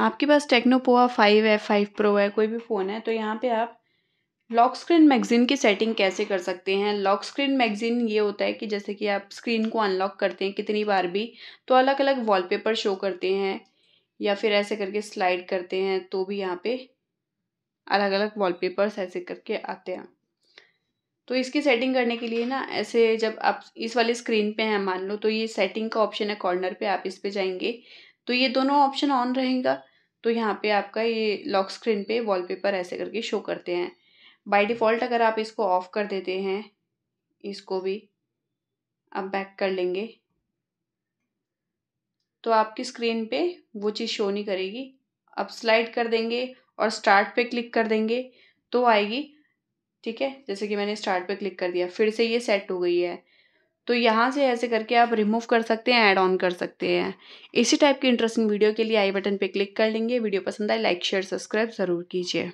आपके पास Tecno Pova five है फाइव प्रो है कोई भी फ़ोन है तो यहाँ पे आप लॉक स्क्रीन मैगजीन की सेटिंग कैसे कर सकते हैं लॉक स्क्रीन मैगजीन ये होता है कि जैसे कि आप स्क्रीन को अनलॉक करते हैं कितनी बार भी तो अलग अलग वॉलपेपर शो करते हैं या फिर ऐसे करके स्लाइड करते हैं तो भी यहाँ पे अलग अलग वॉलपेपर्स ऐसे करके आते हैं तो इसकी सेटिंग करने के लिए ना ऐसे जब आप इस वाले स्क्रीन पे हैं मान लो तो ये सेटिंग का ऑप्शन है कॉर्नर पे आप इस पे जाएंगे तो ये दोनों ऑप्शन ऑन रहेगा तो यहाँ पे आपका ये लॉक स्क्रीन पे वॉलपेपर ऐसे करके शो करते हैं बाय डिफ़ॉल्ट अगर आप इसको ऑफ़ कर देते हैं इसको भी आप बैक कर लेंगे तो आपकी स्क्रीन पे वो चीज़ शो नहीं करेगी आप स्लाइड कर देंगे और स्टार्ट पे क्लिक कर देंगे तो आएगी ठीक है जैसे कि मैंने स्टार्ट पे क्लिक कर दिया फिर से ये सेट हो गई है तो यहाँ से ऐसे करके आप रिमूव कर सकते हैं ऐड ऑन कर सकते हैं इसी टाइप की इंटरेस्टिंग वीडियो के लिए आई बटन पे क्लिक कर लेंगे वीडियो पसंद आए लाइक शेयर सब्सक्राइब ज़रूर कीजिए